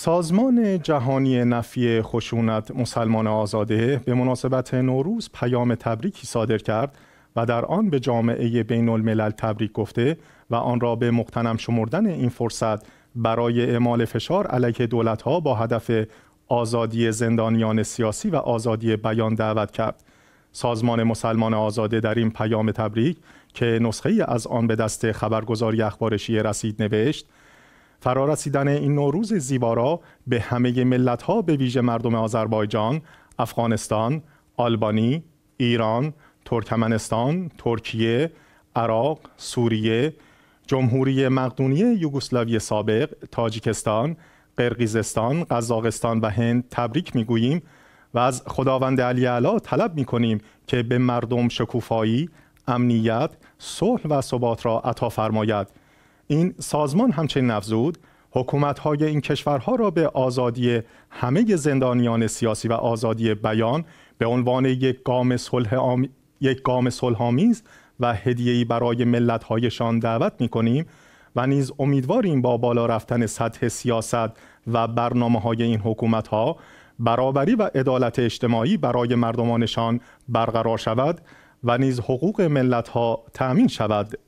سازمان جهانی نفی خشونت مسلمان آزاده به مناسبت نوروز پیام تبریکی صادر کرد و در آن به جامعه بین الملل تبریک گفته و آن را به مقتنم شمردن این فرصت برای اعمال فشار علیه دولتها با هدف آزادی زندانیان سیاسی و آزادی بیان دعوت کرد. سازمان مسلمان آزاده در این پیام تبریک که نسخه از آن به دست خبرگزاری اخبار رسید نوشت فرا این نوروز را به همه ملت ها به ویژه مردم آذربایجان، افغانستان، آلبانی، ایران، ترکمنستان، ترکیه، عراق، سوریه، جمهوری مقدونیه، یوگسلاوی سابق، تاجیکستان، قرقیزستان، قزاقستان و هند تبریک میگوییم و از خداوند علی علا طلب میکنیم که به مردم شکوفایی، امنیت، صلح و ثبات را عطا فرماید این سازمان همچنین افزود حکومت های این کشورها را به آزادی همه زندانیان سیاسی و آزادی بیان به عنوان یک گام صلح و هدیه‌ای برای ملت‌هایشان دعوت می‌کنیم و نیز امیدواریم با بالا رفتن سطح سیاست و برنامه های این حکومت ها برابری و عدالت اجتماعی برای مردمانشان برقرار شود و نیز حقوق ملت ها تأمین شود